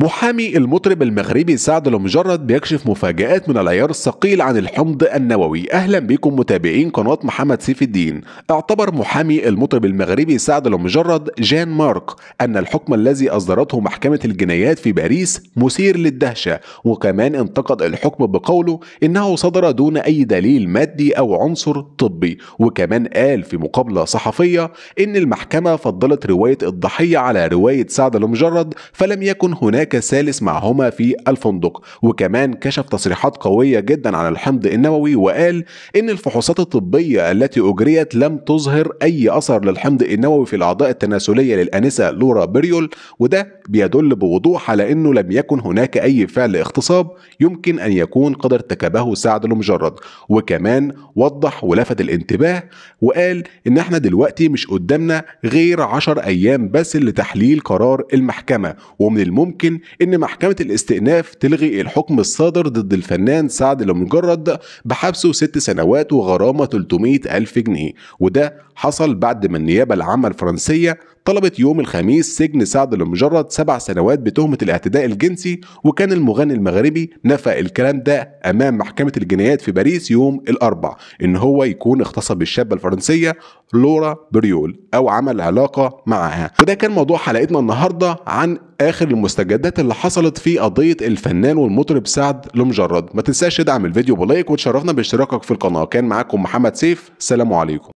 محامي المطرب المغربي سعد المجرد بيكشف مفاجآت من العيار الثقيل عن الحمض النووي أهلا بكم متابعين قناة محمد سيف الدين اعتبر محامي المطرب المغربي سعد المجرد جان مارك أن الحكم الذي أصدرته محكمة الجنايات في باريس مثير للدهشة وكمان انتقد الحكم بقوله إنه صدر دون أي دليل مادي أو عنصر طبي وكمان قال في مقابلة صحفية إن المحكمة فضلت رواية الضحية على رواية سعد المجرد فلم يكن هناك سالس معهما في الفندق وكمان كشف تصريحات قوية جدا عن الحمض النووي وقال إن الفحوصات الطبية التي أجريت لم تظهر أي أثر للحمض النووي في الأعضاء التناسلية للأنسة لورا بريول وده بيدل بوضوح على إنه لم يكن هناك أي فعل اغتصاب يمكن أن يكون قد ارتكبه سعد المجرد وكمان وضح ولفت الانتباه وقال إن احنا دلوقتي مش قدامنا غير عشر أيام بس لتحليل قرار المحكمة ومن الممكن ان محكمة الاستئناف تلغي الحكم الصادر ضد الفنان سعد لمجرد بحبسه ست سنوات وغرامة 300 ألف جنيه وده حصل بعد ما النيابة العامة الفرنسية طلبت يوم الخميس سجن سعد لمجرد سبع سنوات بتهمة الاعتداء الجنسي وكان المغني المغربي نفى الكلام ده أمام محكمة الجنايات في باريس يوم الأربع إن هو يكون اغتصب الشابة الفرنسية لورا بريول أو عمل علاقة معها وده كان موضوع حلقتنا النهاردة عن اخر المستجدات اللي حصلت في قضيه الفنان والمطرب سعد لمجرد ما تنساش تدعم الفيديو بلايك وتشرفنا باشتراكك في القناه كان معاكم محمد سيف سلام عليكم